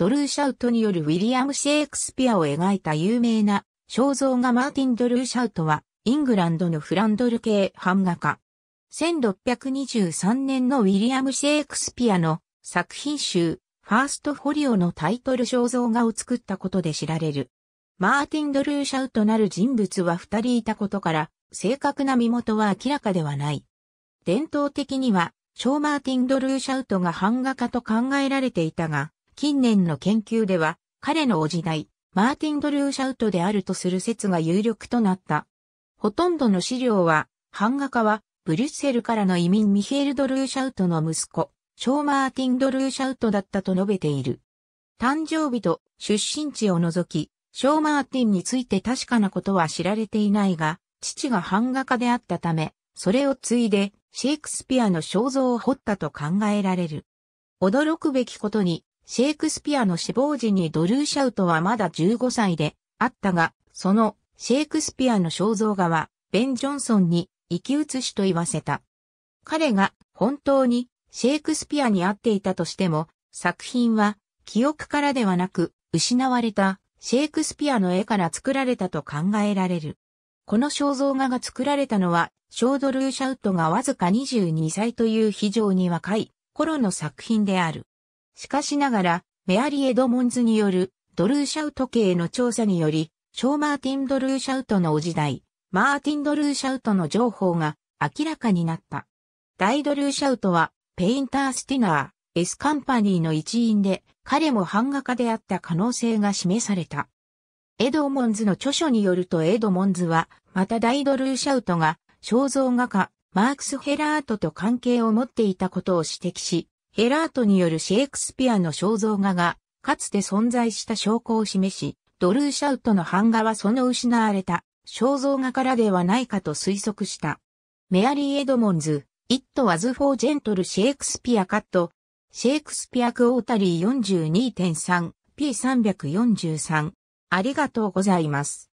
ドルーシャウトによるウィリアム・シェイクスピアを描いた有名な肖像画マーティン・ドルーシャウトは、イングランドのフランドル系版画家。1623年のウィリアム・シェイクスピアの作品集、ファーストフォリオのタイトル肖像画を作ったことで知られる。マーティン・ドルーシャウトなる人物は二人いたことから、正確な身元は明らかではない。伝統的には、ー・マーティン・ドルーシャウトが版画家と考えられていたが、近年の研究では、彼のお時代、マーティン・ドルーシャウトであるとする説が有力となった。ほとんどの資料は、版画家は、ブリュッセルからの移民ミヒエル・ドルーシャウトの息子、ショー・マーティン・ドルーシャウトだったと述べている。誕生日と出身地を除き、ショー・マーティンについて確かなことは知られていないが、父が版画家であったため、それを継いでシェイクスピアの肖像を彫ったと考えられる。驚くべきことに、シェイクスピアの死亡時にドルーシャウトはまだ15歳であったが、そのシェイクスピアの肖像画はベン・ジョンソンに生き写しと言わせた。彼が本当にシェイクスピアに会っていたとしても、作品は記憶からではなく失われたシェイクスピアの絵から作られたと考えられる。この肖像画が作られたのは、ショードルーシャウトがわずか22歳という非常に若い頃の作品である。しかしながら、メアリー・エドモンズによるドルーシャウト系の調査により、ショー・マーティン・ドルーシャウトの時代、マーティン・ドルーシャウトの情報が明らかになった。大ドルーシャウトは、ペインター・スティナー、S カンパニーの一員で、彼も版画家であった可能性が示された。エドモンズの著書によるとエドモンズは、また大ドルーシャウトが、肖像画家、マークス・ヘラートと関係を持っていたことを指摘し、ヘラートによるシェイクスピアの肖像画が、かつて存在した証拠を示し、ドルーシャウトの版画はその失われた肖像画からではないかと推測した。メアリー・エドモンズ、イット・ワズ・フォー・ジェントル・シェイクスピアカット、シェイクスピアクオータリー 42.3P343。ありがとうございます。